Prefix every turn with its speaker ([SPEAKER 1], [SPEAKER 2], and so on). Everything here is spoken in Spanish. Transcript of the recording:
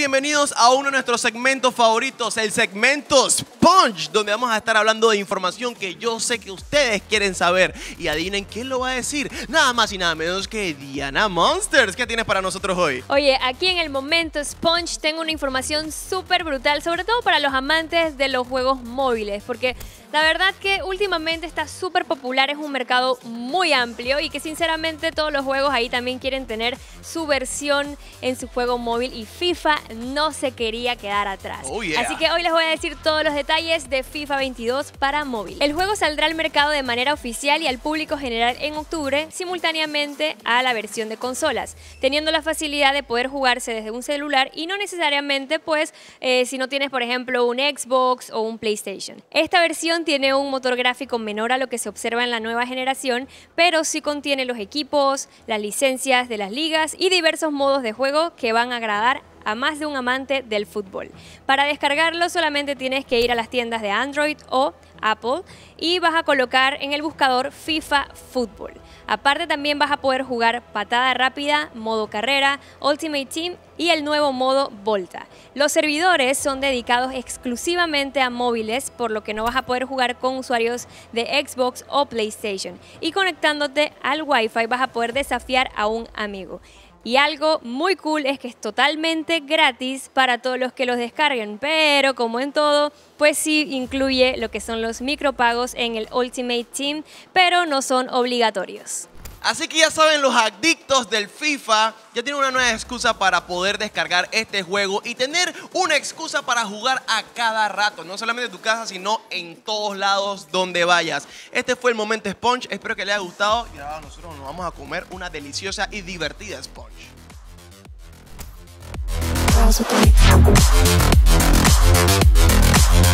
[SPEAKER 1] Bienvenidos a uno de nuestros segmentos favoritos, el segmento Sponge, donde vamos a estar hablando de información que yo sé que ustedes quieren saber. Y adivinen quién lo va a decir, nada más y nada menos que Diana Monsters. ¿Qué tienes para nosotros hoy?
[SPEAKER 2] Oye, aquí en el momento Sponge tengo una información súper brutal, sobre todo para los amantes de los juegos móviles, porque la verdad que últimamente está súper popular, es un mercado muy amplio y que sinceramente todos los juegos ahí también quieren tener su versión en su juego móvil y FIFA no se quería quedar atrás. Oh, Así que hoy les voy a decir todos los detalles de FIFA 22 para móvil. El juego saldrá al mercado de manera oficial y al público general en octubre, simultáneamente a la versión de consolas, teniendo la facilidad de poder jugarse desde un celular y no necesariamente pues eh, si no tienes por ejemplo un Xbox o un PlayStation. Esta versión tiene un motor gráfico menor a lo que se observa en la nueva generación, pero sí contiene los equipos, las licencias de las ligas y diversos modos de juego que van a agradar más de un amante del fútbol. Para descargarlo solamente tienes que ir a las tiendas de Android o Apple y vas a colocar en el buscador FIFA Fútbol. Aparte también vas a poder jugar patada rápida, modo carrera, Ultimate Team y el nuevo modo Volta. Los servidores son dedicados exclusivamente a móviles, por lo que no vas a poder jugar con usuarios de Xbox o PlayStation. Y conectándote al Wi-Fi vas a poder desafiar a un amigo. Y algo muy cool es que es totalmente gratis para todos los que los descarguen, pero como en todo, pues sí incluye lo que son los micropagos en el Ultimate Team, pero no son obligatorios.
[SPEAKER 1] Así que ya saben, los adictos del FIFA ya tienen una nueva excusa para poder descargar este juego y tener una excusa para jugar a cada rato, no solamente en tu casa, sino en todos lados donde vayas. Este fue el momento Sponge, espero que les haya gustado y ahora nosotros nos vamos a comer una deliciosa y divertida Sponge.